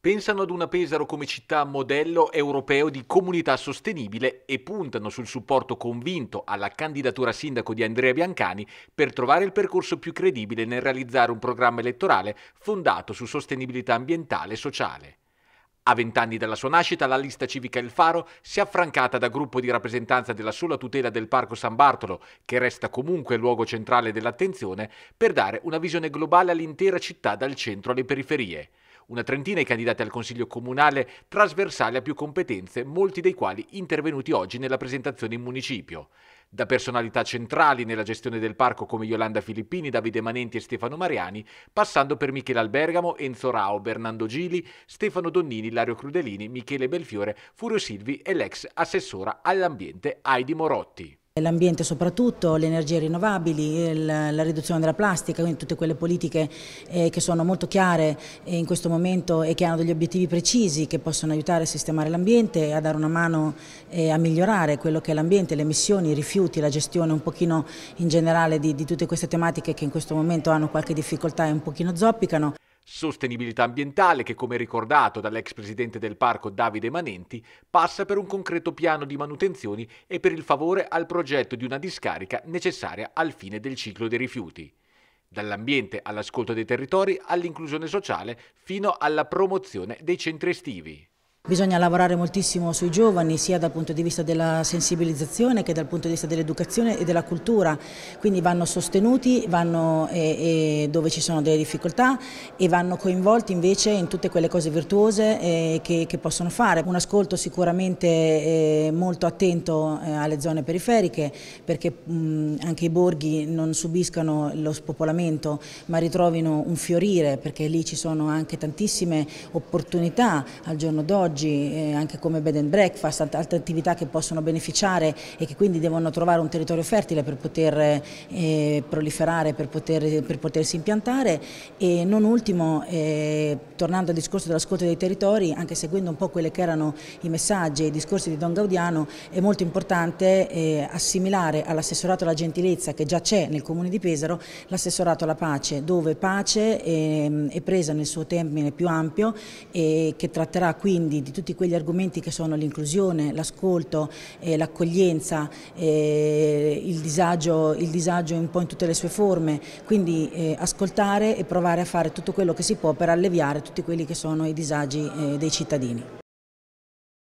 Pensano ad una Pesaro come città modello europeo di comunità sostenibile e puntano sul supporto convinto alla candidatura sindaco di Andrea Biancani per trovare il percorso più credibile nel realizzare un programma elettorale fondato su sostenibilità ambientale e sociale. A vent'anni dalla sua nascita, la lista civica Il Faro si è affrancata da gruppo di rappresentanza della sola tutela del Parco San Bartolo, che resta comunque luogo centrale dell'attenzione, per dare una visione globale all'intera città dal centro alle periferie una trentina i candidati al Consiglio Comunale trasversale a più competenze, molti dei quali intervenuti oggi nella presentazione in municipio. Da personalità centrali nella gestione del parco come Yolanda Filippini, Davide Manenti e Stefano Mariani, passando per Michele Albergamo, Enzo Rao, Bernardo Gili, Stefano Donnini, Lario Crudelini, Michele Belfiore, Furio Silvi e l'ex assessora all'ambiente Heidi Morotti. L'ambiente soprattutto, le energie rinnovabili, la riduzione della plastica, quindi tutte quelle politiche eh, che sono molto chiare eh, in questo momento e che hanno degli obiettivi precisi che possono aiutare a sistemare l'ambiente e a dare una mano eh, a migliorare quello che è l'ambiente, le emissioni, i rifiuti, la gestione un pochino in generale di, di tutte queste tematiche che in questo momento hanno qualche difficoltà e un pochino zoppicano. Sostenibilità ambientale che, come ricordato dall'ex presidente del parco Davide Manenti, passa per un concreto piano di manutenzioni e per il favore al progetto di una discarica necessaria al fine del ciclo dei rifiuti. Dall'ambiente all'ascolto dei territori all'inclusione sociale fino alla promozione dei centri estivi. Bisogna lavorare moltissimo sui giovani sia dal punto di vista della sensibilizzazione che dal punto di vista dell'educazione e della cultura, quindi vanno sostenuti vanno, e, e dove ci sono delle difficoltà e vanno coinvolti invece in tutte quelle cose virtuose eh, che, che, possono fare. Un ascolto sicuramente eh, molto attento eh, alle zone periferiche perché mh, anche i borghi non subiscano lo spopolamento ma ritrovino un fiorire perché lì ci sono anche tantissime opportunità al giorno d'oggi oggi, eh, anche come bed and breakfast, altre attività che possono beneficiare e che quindi devono trovare un territorio fertile per poter eh, proliferare, per, poter, per, potersi impiantare e non ultimo, eh, tornando al discorso dell'ascolto dei territori, anche seguendo un po' quelli che erano i messaggi e i discorsi di Don Gaudiano, è molto importante eh, assimilare all'assessorato alla gentilezza che già c'è nel Comune di Pesaro, l'assessorato alla pace, dove pace ehm, è presa nel suo termine più ampio e che tratterà quindi quindi di tutti quegli argomenti che sono l'inclusione, l'ascolto, eh, l'accoglienza, eh, il, disagio, il disagio un po' in tutte le sue forme, quindi eh, ascoltare e provare a fare tutto quello che si può per alleviare tutti quelli che sono i disagi eh, dei cittadini.